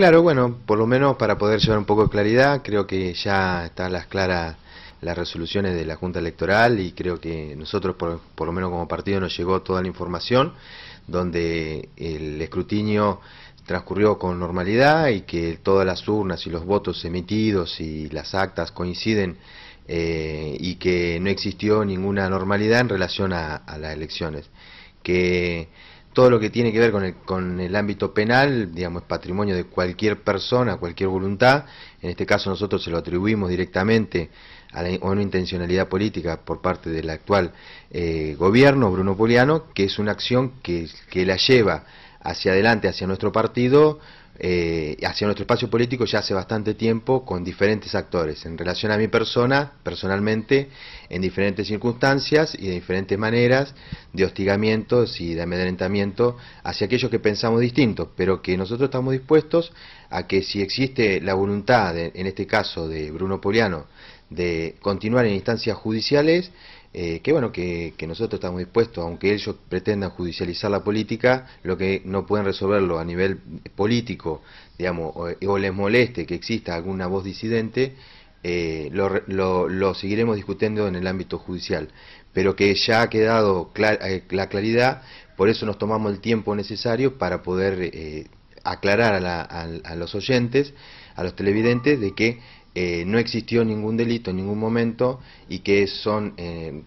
Claro, bueno, por lo menos para poder llevar un poco de claridad, creo que ya están las claras las resoluciones de la Junta Electoral y creo que nosotros, por, lo menos como partido, nos llegó toda la información donde el escrutinio transcurrió con normalidad y que todas las urnas y los votos emitidos y las actas coinciden eh, y que no existió ninguna normalidad en relación a, a las elecciones. Que todo lo que tiene que ver con el, con el ámbito penal, digamos, patrimonio de cualquier persona, cualquier voluntad. En este caso nosotros se lo atribuimos directamente a, la, una intencionalidad política por parte del actual eh, gobierno, Bruno Poliano, que es una acción que, que la lleva hacia adelante, hacia nuestro partido, eh, hacia nuestro espacio político ya hace bastante tiempo con diferentes actores, en relación a mi persona, personalmente, en diferentes circunstancias y de diferentes maneras de hostigamientos y de amedrentamiento hacia aquellos que pensamos distintos, pero que nosotros estamos dispuestos a que si existe la voluntad, en este caso de Bruno Poliano, de continuar en instancias judiciales, eh, que bueno, que, que, nosotros estamos dispuestos, aunque ellos pretendan judicializar la política, lo que no pueden resolverlo a nivel político, digamos, o, eh, les moleste que exista alguna voz disidente, eh, lo, lo, seguiremos discutiendo en el ámbito judicial, pero que ya ha quedado la claridad, por eso nos tomamos el tiempo necesario para poder aclarar a, a, los oyentes, a los televidentes, de que eh, no existió ningún delito en ningún momento y que son eh,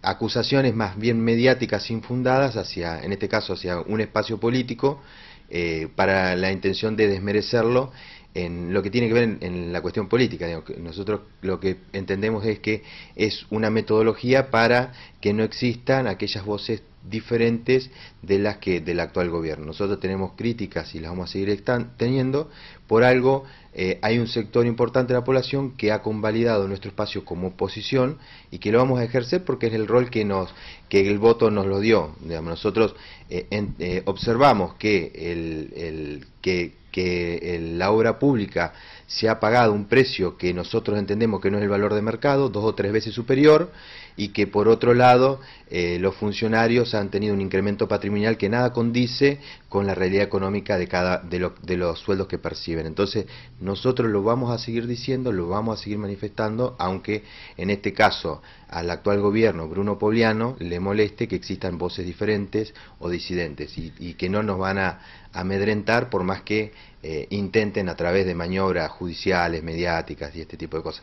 acusaciones más bien mediáticas infundadas hacia, en este caso, hacia un espacio político eh, para la intención de desmerecerlo en lo que tiene que ver en, la cuestión política. Nosotros lo que entendemos es que es una metodología para que no existan aquellas voces diferentes de las que del actual gobierno. Nosotros tenemos críticas y las vamos a seguir teniendo por algo eh, hay un sector importante de la población que ha convalidado nuestro espacio como oposición y que lo vamos a ejercer porque es el rol que el voto nos lo dio. nosotros eh, eh, observamos que, la obra pública se ha pagado un precio que nosotros entendemos que no es el valor de mercado, dos o tres veces superior, y que por otro lado eh, los funcionarios han tenido un incremento patrimonial que nada condice con la realidad económica de, cada, de, los sueldos que perciben. Entonces nosotros lo vamos a seguir diciendo, lo vamos a seguir manifestando, aunque en este caso al actual gobierno, Bruno Poliano, le moleste que existan voces diferentes o disidentes y, que no nos van a amedrentar por más que eh, intenten a través de maniobras judiciales, mediáticas y este tipo de cosas.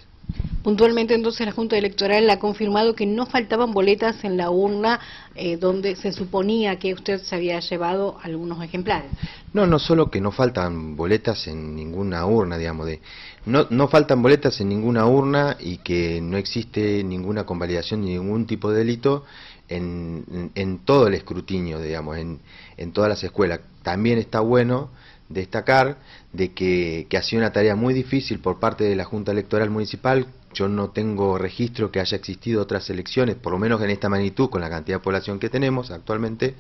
Puntualmente entonces la Junta Electoral ha confirmado que no faltaban boletas en la urna eh, donde se suponía que usted se había llevado algunos ejemplares. No, no solo que no faltan boletas en ninguna urna, digamos, de, no, no faltan boletas en ninguna urna y que no existe ninguna convalidación ni ningún tipo de delito en, en, todo el escrutinio, digamos, en, en todas las escuelas. También está bueno destacar de que, ha sido una tarea muy difícil por parte de la Junta Electoral Municipal. Yo no tengo registro que haya existido otras elecciones, por lo menos en esta magnitud, con la cantidad de población que tenemos actualmente,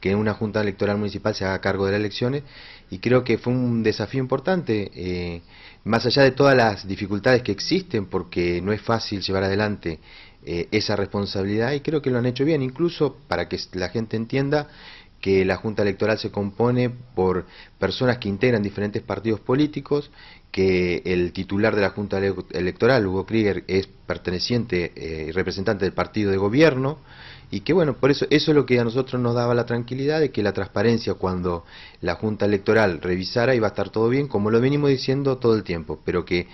que una Junta Electoral Municipal se haga cargo de las elecciones. Y creo que fue un desafío importante, eh, más allá de todas las dificultades que existen, porque no es fácil llevar adelante eh, esa responsabilidad. Y creo que lo han hecho bien, incluso para que la gente entienda que la Junta Electoral se compone por personas que integran diferentes partidos políticos, que el titular de la Junta Electoral, Hugo Krieger, es perteneciente eh, y representante del partido de gobierno, y que bueno, por eso eso es lo que a nosotros nos daba la tranquilidad de que la transparencia cuando la Junta Electoral revisara iba a estar todo bien, como lo venimos diciendo todo el tiempo, pero que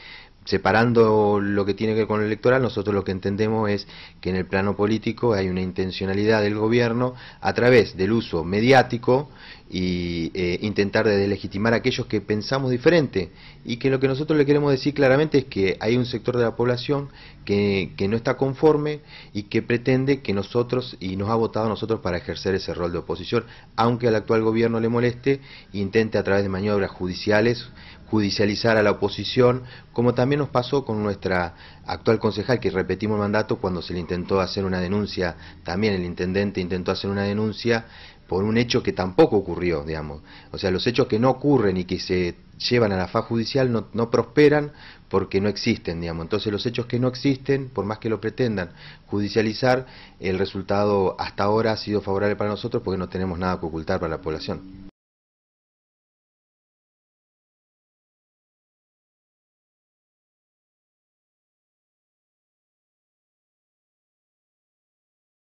separando lo que tiene que ver con el electoral, nosotros lo que entendemos es que en el plano político hay una intencionalidad del gobierno a través del uso mediático e intentar de a aquellos que pensamos diferente y que lo que nosotros le queremos decir claramente es que hay un sector de la población que, que no está conforme y que pretende que nosotros y nos ha votado nosotros para ejercer ese rol de oposición, aunque al actual gobierno le moleste, intente a través de maniobras judiciales judicializar a la oposición, como también nos pasó con nuestra actual concejal que repetimos el mandato cuando se le intentó hacer una denuncia, también el intendente intentó hacer una denuncia por un hecho que tampoco ocurrió, digamos. O sea, los hechos que no ocurren y que se llevan a la faz judicial no, no, prosperan porque no existen, digamos. Entonces los hechos que no existen, por más que lo pretendan judicializar, el resultado hasta ahora ha sido favorable para nosotros porque no tenemos nada que ocultar para la población.